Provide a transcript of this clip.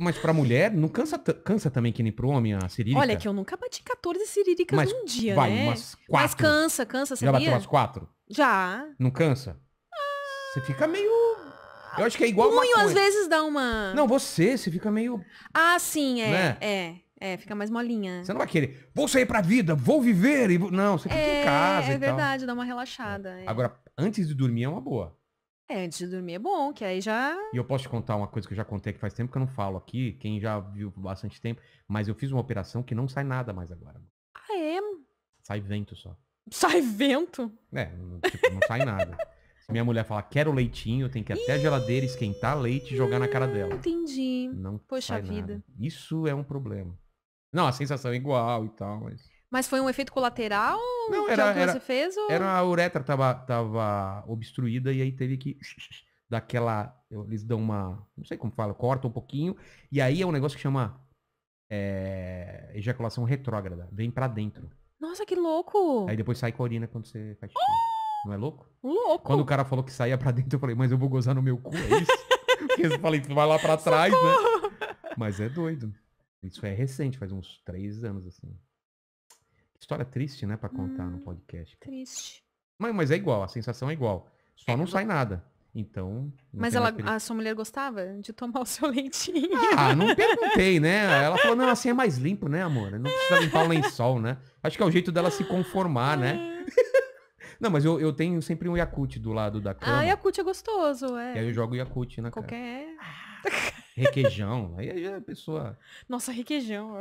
mas pra mulher, não cansa, cansa também que nem pro homem a cirílica? Olha, que eu nunca bati 14 cirílicas mas, num dia, vai, né? Umas quatro. Mas cansa, cansa, sabia? Já bateu umas quatro? Já. Não cansa? Ah, você fica meio... Eu acho que é igual punho, uma às vezes dá uma... Não, você, você fica meio... Ah, sim, é, né? é. É, fica mais molinha. Você não vai querer, vou sair pra vida, vou viver. E Não, você fica é, em casa. É verdade, dá uma relaxada. É. Agora, antes de dormir é uma boa. É, antes de dormir é bom, que aí já. E eu posso te contar uma coisa que eu já contei que faz tempo que eu não falo aqui, quem já viu por bastante tempo, mas eu fiz uma operação que não sai nada mais agora. Ah, é? Sai vento só. Sai vento? É, tipo, não sai nada. Se minha mulher falar, quero leitinho, tem que ir até a geladeira esquentar leite e jogar na cara dela. Entendi. Não Poxa sai vida. Nada. Isso é um problema. Não, a sensação é igual e tal, mas. Mas foi um efeito colateral não, era, que era, você fez? Ou... Era a uretra tava, tava obstruída e aí teve que daquela. Eles dão uma. Não sei como fala, corta um pouquinho. E aí é um negócio que chama é, ejaculação retrógrada. Vem para dentro. Nossa, que louco! Aí depois sai com a urina quando você faz Oh! Não é louco? Louco! Quando o cara falou que saía para dentro, eu falei, mas eu vou gozar no meu cu, é isso? Porque eu falei, tu vai lá para trás, né? Socorro! né? Mas é doido. Isso é recente, faz uns três anos, assim. História triste, né, para contar hum, no podcast. Triste. Mas, mas é igual, a sensação é igual. Só é, não sai nada. Então. Mas ela, a sua mulher gostava de tomar o seu ah, leitinho? Ah, não perguntei, né? Ela falou, não, assim é mais limpo, né, amor? Não precisa limpar o lençol, né? Acho que é o jeito dela se conformar, né? Uhum. não, mas eu, eu tenho sempre um Yakut do lado da ah, cama. Ah, Yakut é gostoso, é. E aí eu jogo Yakut na Qualquer... cara. Qualquer. Ah, requeijão. Aí a pessoa. Nossa, requeijão.